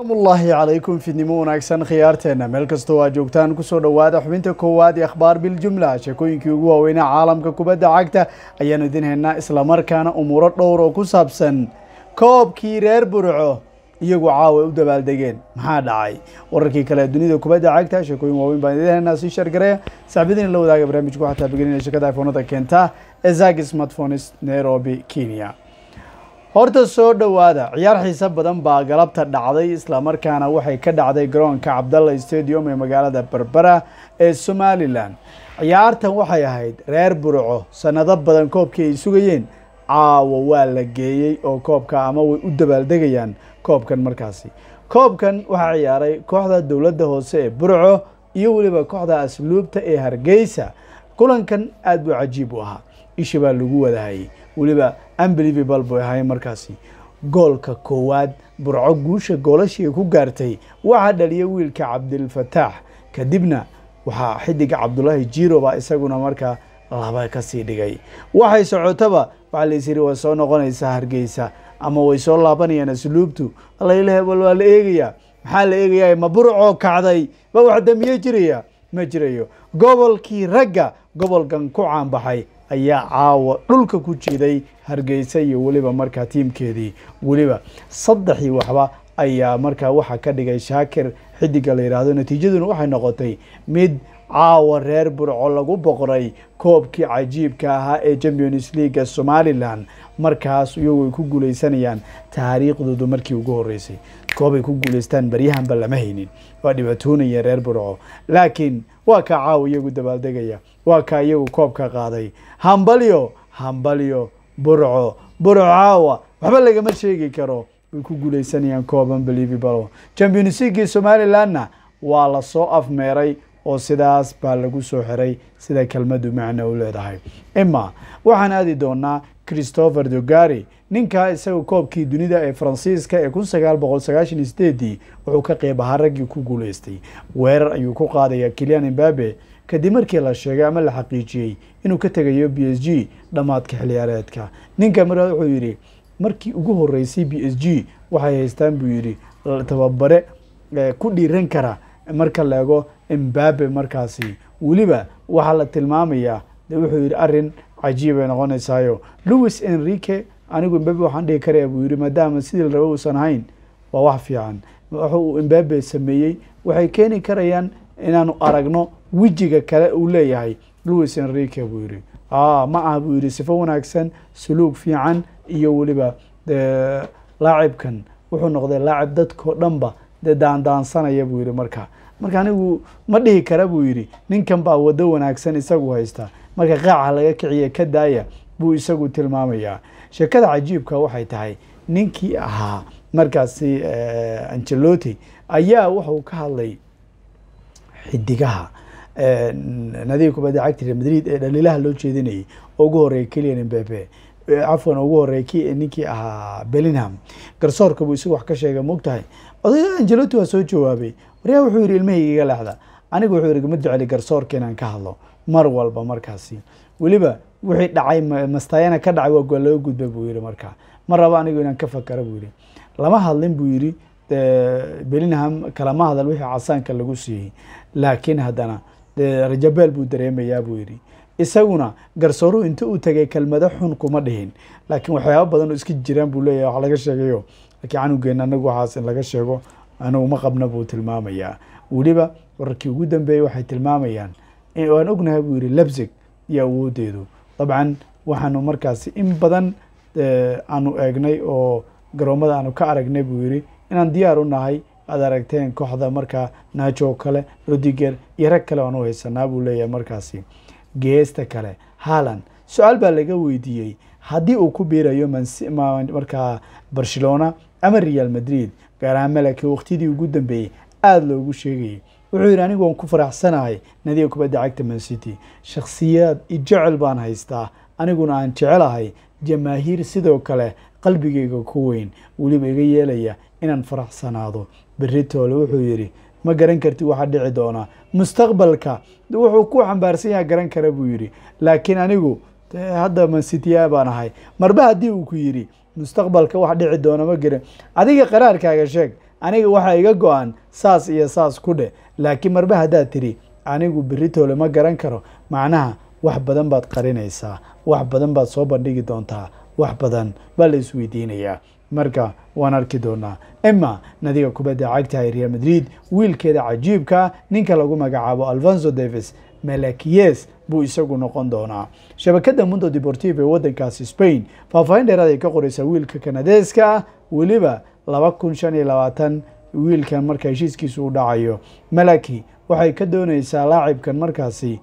amullaahi calaykum fidnimo wanaagsan khiyaarteenna meel kastoo aad joogtaan ku soo dhowaada xubinta koowaad ee akhbaar biljumla sheekooyinkii ugu waaweynaa caalamka kubadda cagta ayaanu idin haynaa isla markaana umuuro dhowr oo ku saabsan koobkii reer burco iyagu caawa u dabaaldegeen maxaa dhacay wararkii kale dunida kubadda cagta sheekooyin waaweyn baan idin idinhaynaa sii shargareya saxbidin la wadaaga barnaamijku waxaa taabigelinaya shirkada ifoonada keenta ee zagi smartphones nairobi kenya horta soo dhowaada ciyaar xiise badan baa galabta dhacday islamarkaana waxay ka dhacday garoonka cabdalla stadium ee magaalada berbera ee somalilan ciyaartan waxay ahayd reer burco sannado badan koobkii ay sugayeen caawo waa la geeyey oo koobka ama way u dabaaldegayaan koobkan markaasi koobkan waxaa ciyaaray kooxda dowladda hoose ee burco iyo weliba kooxda asluubta ee hargeysa kulankan aad buu cajiib u ahaa isha baa lagu wadahayay weliba unbelievable buu ahay markaasi goolka koowaad burco guusha goolashii ku gaartay waxaa dhaliya wiilka cabdilfataax kadibna waxaa xidiga cabdulaahi jiroba isaguna markaa laba ka sii dhigay waxay socotaba waxaa laysyiri waa soo noqonaysaa hargeysa ama way soo laabanayaan asluubtu laylehe bal waa la eegayaa maxaa la eegayaa ma burcoo kacday ma wax damiye jiraya ma jirayo gobolkii ragga gobolkan ku caanbaxay ayaa caawa dhulka ku jiiday hargeysa iyo weliba markaa tiimkeedii weliba saddexii waxba ayaa markaa waxaa ka dhigay shaakir xidiga la yidhaahdo natiijaduna waxay noqotay mid caawa reer burco lagu boqray koobkii cajiibka ahaa ee champions leaga somalilan markaas iyagooy ku guulaysanayaan taariikhdoodu markii ugu horeysay koobay ku guulaystaan baryahanba lama haynin waa dhibaatoonaya reer burco laakiin waa kaa caawa iyagu dabaaldegaya waa kaa iyagu koobka qaaday hambalyo hambalyo burco burco caawa waxba lagama sheegi karo way ku guulaysanayaan kooban believibalo champions leagii somalilandna waa lasoo afmeeray oo sidaas baa lagu soo xiray sida kelmaddu macna u leedahay ima waxaan aadi doonaa christopher dogari ninkaa isaga koobkii dunida ee faransiiska ee kun sagaal boqol sagaashan sideedii wuxuu ka qeyb ahaa raggii ku guuleystay weerar ayuu ku qaadaya kilian imbabe kadib markii la sheegay ama la xaqiijiyey inuu ka tegayo b s g dhammaadka xiliyaareedka ninka markaa wuxuu yidhi markii ugu horreysay b s g waxay haystaan buu yidhi tababare eh, ku dhiiran kara marka la ego embabe markaasi weliba waxaa la tilmaamayaa de wuxuu yidhi arrin cajiibay noqonaysaayo louis enrique anigu embabe waxaan dhihi karaya buu yidhi maadaama sidii la rabo uusan ahayn waa wax fiican waxa uu embabe sameeyey waxay keeni karayaan inaanu aragno wejiga kale uu leeyahay louis enrique buu yidhi ma ah buu yidhi sifo wanaagsan suluug fiican iyo weliba laacibkan wuxuu noqday laacib dadkao dhanba dee daandaansanaya buu yidhi marka marka anigu ma dhihi kara buu yidhi ninkan baa waddo wanaagsan isagu haysta marka qaaca laga kiciya ka daaya buu isagu tilmaamayaa sheekada cajiibka waxay tahay ninkii ahaa markaasi eh, angeloti ayaa wuxuu ka hadlay xidigaha eh, nadiga kubadda cagta madrid ee dhaliilaha loo jeedinayay ugu horeeya kelian mbepe eh, cafwan ugu horeeya ninkii ahaa bellingham garsoorka buu isagu wax ka sheega moog tahay odaya anjelotu waa soo jawaabay waryaha wuxuu yidhi ilmahey igaga leexda anigu wuxuu yidhi gama duceli garsoorka inaan ka hadlo mar walba markaasi weliba wixii dhacay mastayana ka dhacay waa looga gudba buu yihi markaa ma rabo anigu inaan ka fakaro buu yihi lama hadlin buu yidhi belinham kalama hadal wixii casaanka lagu siiyey laakiin haddana rajabeel buu dareemayaa buu yidhi isaguna garsooruhu inta uu tegay kelmado xun kuma dhihin laakiin waxyaaba badan oo iska jiraan buu leeyahay wax laga sheegayo laakiin canugeena anagu waxaas in laga sheego anagu ma qabna buu tilmaamayaa weliba wararkii ugu dambeeyey waxay tilmaamayaan aan ognahay buu yihi labsig iyo awooddeedu dabcan waxaanu markaasi in badan eh, aanu eegnay oo garoomada aanu ka aragnay buu yihi inaan diyaar u nahay aad aragteen kooxda markaa naajo kale rodiger iyo rag kale aanu haysanaa buu leeyahay markaasi geesta kale haaland su-aal baa laga weydiiyey haddii uu ku biirayo markaa barcelona ama real madrid garamalake waktidii ugu dambeeyey aada loogu sheegayay wuxuu yidhi anigu waan ku faraxsanahay nadiga kubadda cagta mancity shakhsiyaad i jecel baan haystaa aniguna aan jecelahay jamaahiir sidoo kale qalbigayga ku weyn weliba iga yeelaya inaan faraxsanaado berri wuxuu yidhi ma garan kartid waxaa dhici doonaa mustaqbalka wuxuu ku xambaarsan yaha garan kara buu yidhi laakiin anigu eh, hadda mansitiyaa baan ahay marba haddii uu ku yidhi mustaqbalka wax dhici doona ma garan adiga qaraarkaaga sheeg aniga waxaa iga go-an saas iyo saas ku dhe laakiin marba haddaad tidhi anigu beritoole ma garan karo macnaha wax badan baad qarinaysaa wax badan baad soo bandhigi doontaa wax badan baa la isweydiinayaa marka waan arki doonaa emma nadiga kubadda cagta ee real madrid wiilkeeda cajiibka ninka lagu magacaabo alfonso davis melakiyes buu isagu noqon doonaa shabakada mundo deportive ee waddankaasi spain faahfaahin dheeraad ay ka qoraysaa wiilka kanadeeska ah weliba laba kun shan iyo labaatan wiilkan marka heshiiskiisu u dhacayo malaki waxay ka doonaysaa laacibkan markaasi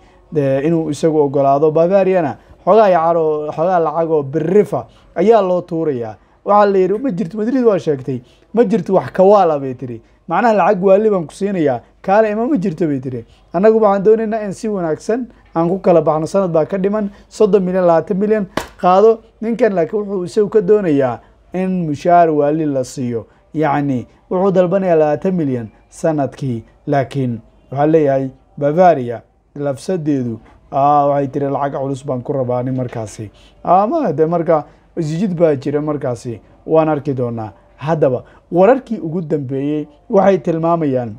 inuu isagu ogolaado bavariana xoogaa yacaro xoogaa lacag berifa ayaa loo tuurayaa waxaa la yidhi ma jirto madrid waa sheegtay ma jirto wax kawaala bay tiri macnaha lacag waali baan ku siinayaa kaale ima ma jirto bay tiri annagu waxaan doonaynaa in si wanaagsan aan ku kala baxno sanad baa ka dhiman soddon milyan labaatan milyan qaado ninkan laakiin wuxuu isagu ka doonayaa in mushaar waali la siiyo yacni wuxuu dalbanayaa labaatan milyan sanadkii laakiin waxaa leeyahay bavaria lafsadeedu Ah, waxay tiri lacag culus baan ku rabaa nin markaasi ama ah, de marka isjid baa jira markaasi waan arki doonaa haddaba wararkii ugu dambeeyey waxay tilmaamayaan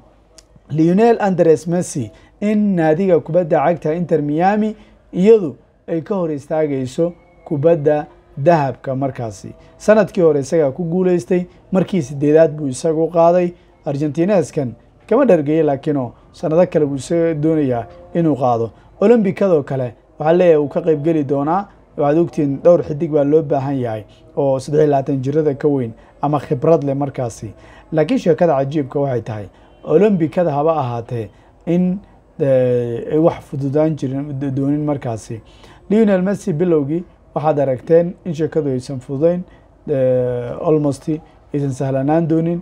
leonel andres messy in naadiga kubadda cagta inter miami iyadu ay ka hor istaagayso kubadda dahabka markaasi sanadkii hore isagaa ku guulaystay markii sideedaad buu isagu qaaday argentineskan kama dhargeeyey laakiinoo sanado kale buu isaga doonayaa inuu qaado olombikadoo kale waxaa leeyahay uu ka qayb geli doonaa waxaad ogtiin dhowr xidig baa loo baahan yahay oo saddex labaatan jirada ka weyn ama khibrad leh markaasi laakiin sheekada cajiibka waxay tahay olombikada haba ahaatee in eh, ay wax fududaan jirin doonin markaasi lionel messi bilowgii waxaad aragteen in sheekadu aysan fududayn eh, almost aysan sahlanaan doonin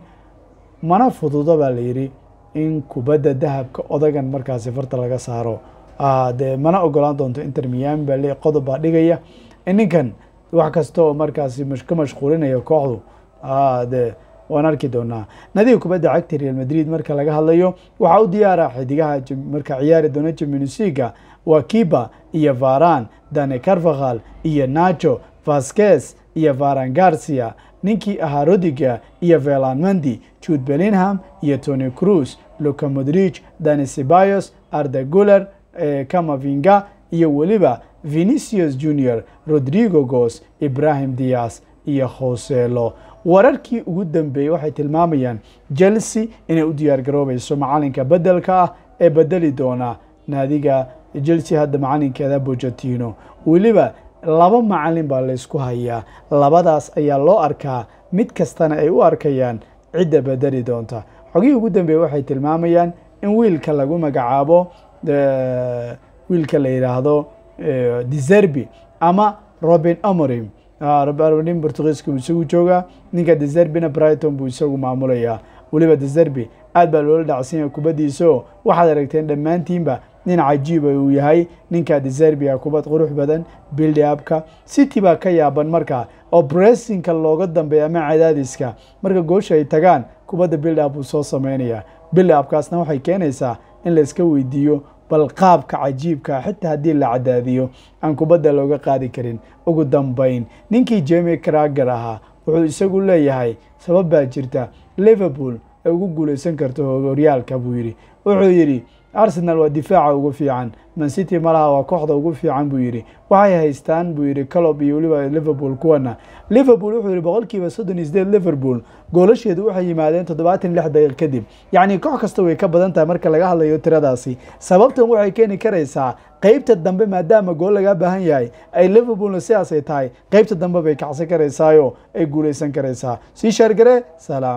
mana fududo baa la yidhi in kubadda dahabka odagan markaasi farta laga saaro Ah, dee mana ogolaan doonto inter miami baa le qodob baa dhigaya ninkan wax kasta oo markaasi ka mashquulinaya kooxdu ah, de waan arki doonaa nadiga kubadda cagta real madrid marka laga hadlayo waxaa u diyaara xidigaha marka ciyaari doona jaminsiga waa kiba iyo varan dane carvahal iyo nacho vasquez iyo varan garcia ninkii ahaa rodiga iyo velan mandi jude bellingham iyo tony cruz luca modrige dane sibaios arda guler ee camavinga iyo weliba venicius junior rodrigo gos ibrahim dias iyo hoselo wararkii ugu dambeeyey waxay tilmaamayaan jelsi inay u diyaargaroobayso macalinka bedelka ah ee bedeli doona naadiga jelsi hadda macalinkeeda bojatino weliba laba macalin baa laysku hayaa labadaas ayaa loo arkaa mid kastana ay u arkayaan cidda bedeli doonta xogihii ugu dambeeye waxay tilmaamayaan in wiilka lagu magacaabo wiilka la yidhaahdo eh, deserbi ama ah, robin amorim nin portugiiska uu isagu joogaa ninka deserbina brighton buu isagu maamulayaa weliba deserbi aad baa loola dhacsanyay kubaddiisaoo waxaad aragteen dhammaantiinba nin cajiiba ah uu yahay ninka deserbiga ah, kubad qurux badan bildi abka city baa ka yaaban marka oo bressingka looga dambeeya ama cadaadiska marka goosha ay tagaan kubadda bildi up buu soo samaynayaa bildi waxay keenaysaa in layska weydiiyo bal qaabka cajiibka ah, xitaa haddii la cadaadiyo aan kubadda looga qaadi karin ugu dambayn ninkii jemi crager ahaa wuxuu isagu leeyahay sabab baa jirta liverpool ay ugu guulaysan karto horyaalka buu yidhi wuxuu yidhi arsenal waa difaaca ugu fiican mancity malaha waa kooxda ugu fiican buu yidhi waxay haystaan buu yidhi colob iyo weliba liverpool kuwana liverpool wuxuu yidhi boqolkiiba soddon iyo sideed liverpool goolasheedu waxay yimaadeen toddobaatan lix daqiiq kadib yacnii koox kasta way ka badan tahay marka laga hadlayo tiradaasi sababtan waxay keeni karaysaa qaybta dambe maadaama gool lagaa baahan yahay ay liverpoolna sidaasay tahay qaybta dambe bay kacsan karaysaayo ay guulaysan karaysaa sii shaargare salaam